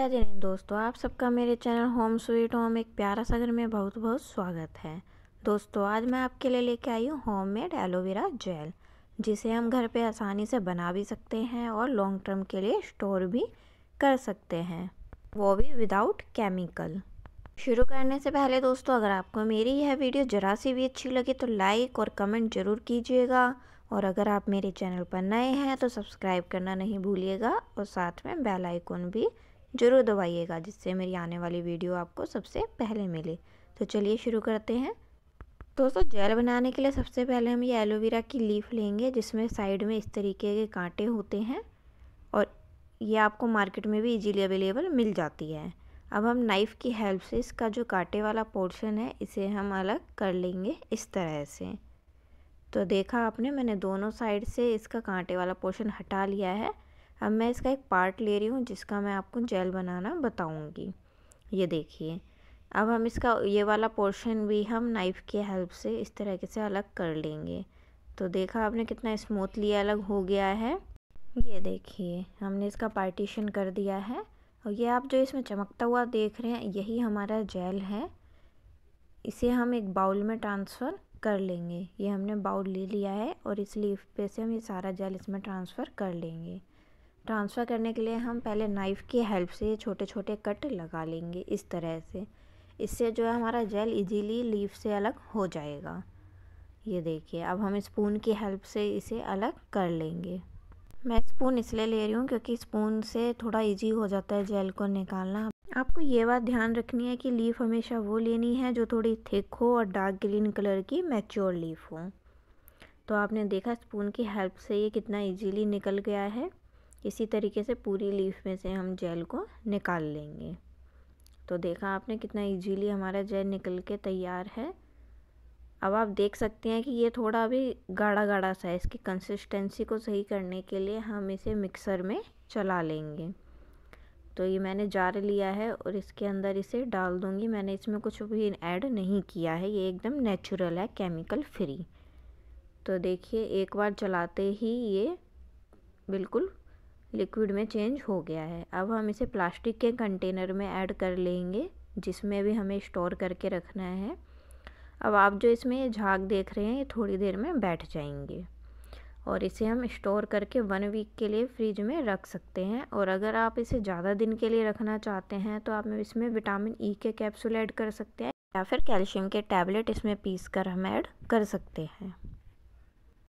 दोस्तों आप सबका मेरे चैनल होम स्वीट होम एक प्यारा सा घर में बहुत बहुत स्वागत है दोस्तों आज मैं आपके लिए लेके आई हूँ होम मेड एलोवेरा जेल जिसे हम घर पे आसानी से बना भी सकते हैं और लॉन्ग टर्म के लिए स्टोर भी कर सकते हैं वो भी विदाउट केमिकल शुरू करने से पहले दोस्तों अगर आपको मेरी यह वीडियो ज़रा सी भी अच्छी लगी तो लाइक और कमेंट ज़रूर कीजिएगा और अगर आप मेरे चैनल पर नए हैं तो सब्सक्राइब करना नहीं भूलिएगा और साथ में बेल आइकॉन भी ज़रूर दबाइएगा जिससे मेरी आने वाली वीडियो आपको सबसे पहले मिले तो चलिए शुरू करते हैं दोस्तों जेल बनाने के लिए सबसे पहले हम ये एलोवेरा की लीफ लेंगे जिसमें साइड में इस तरीके के कांटे होते हैं और ये आपको मार्केट में भी इजीली अवेलेबल मिल जाती है अब हम नाइफ़ की हेल्प से इसका जो कांटे वाला पोर्शन है इसे हम अलग कर लेंगे इस तरह से तो देखा आपने मैंने दोनों साइड से इसका कांटे वाला पोर्शन हटा लिया है अब मैं इसका एक पार्ट ले रही हूँ जिसका मैं आपको जेल बनाना बताऊँगी ये देखिए अब हम इसका ये वाला पोर्शन भी हम नाइफ़ की हेल्प से इस तरीके से अलग कर लेंगे तो देखा आपने कितना स्मूथली अलग हो गया है ये देखिए हमने इसका पार्टीशन कर दिया है और ये आप जो इसमें चमकता हुआ देख रहे हैं यही हमारा जेल है इसे हम एक बाउल में ट्रांसफ़र कर लेंगे ये हमने बाउल ले लिया है और इस लीफ पे से हम ये सारा जेल इसमें ट्रांसफ़र कर लेंगे ट्रांसफ़र करने के लिए हम पहले नाइफ़ की हेल्प से छोटे छोटे कट लगा लेंगे इस तरह से इससे जो है हमारा जेल इजीली लीफ से अलग हो जाएगा ये देखिए अब हम स्पून की हेल्प से इसे अलग कर लेंगे मैं स्पून इसलिए ले रही हूँ क्योंकि स्पून से थोड़ा इजी हो जाता है जेल को निकालना आपको ये बात ध्यान रखनी है कि लीफ हमेशा वो लेनी है जो थोड़ी थिक हो और डार्क ग्रीन कलर की मैच्योर लीफ हो तो आपने देखा स्पून की हेल्प से ये कितना इजीली निकल गया है इसी तरीके से पूरी लीफ में से हम जेल को निकाल लेंगे तो देखा आपने कितना इजीली हमारा जेल निकल के तैयार है अब आप देख सकते हैं कि ये थोड़ा अभी गाढ़ा गाढ़ा सा है इसकी कंसिस्टेंसी को सही करने के लिए हम इसे मिक्सर में चला लेंगे तो ये मैंने जार लिया है और इसके अंदर इसे डाल दूँगी मैंने इसमें कुछ भी ऐड नहीं किया है ये एकदम नेचुरल है केमिकल फ्री तो देखिए एक बार चलाते ही ये बिल्कुल लिक्विड में चेंज हो गया है अब हम इसे प्लास्टिक के कंटेनर में ऐड कर लेंगे जिसमें भी हमें स्टोर करके रखना है अब आप जो इसमें ये झाग देख रहे हैं ये थोड़ी देर में बैठ जाएंगे और इसे हम स्टोर करके वन वीक के लिए फ्रिज में रख सकते हैं और अगर आप इसे ज़्यादा दिन के लिए रखना चाहते हैं तो आप इसमें विटामिन ई e के कैप्सूल ऐड कर सकते हैं या फिर कैल्शियम के टैबलेट इसमें पीस कर हम ऐड कर सकते हैं